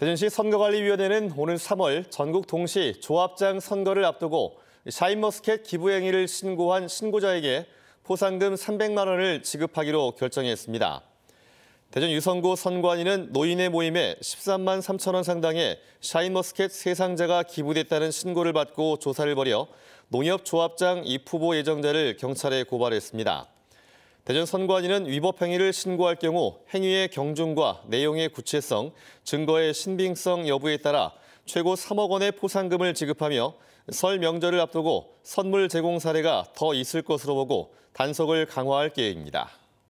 대전시 선거관리위원회는 오는 3월 전국 동시 조합장 선거를 앞두고 샤인머스켓 기부 행위를 신고한 신고자에게 포상금 300만 원을 지급하기로 결정했습니다. 대전 유성구 선관위는 노인의 모임에 13만 3천 원 상당의 샤인머스켓 세상자가 기부됐다는 신고를 받고 조사를 벌여 농협조합장 입후보 예정자를 경찰에 고발했습니다. 대전 선관위는 위법 행위를 신고할 경우 행위의 경중과 내용의 구체성, 증거의 신빙성 여부에 따라 최고 3억 원의 포상금을 지급하며 설 명절을 앞두고 선물 제공 사례가 더 있을 것으로 보고 단속을 강화할 계획입니다.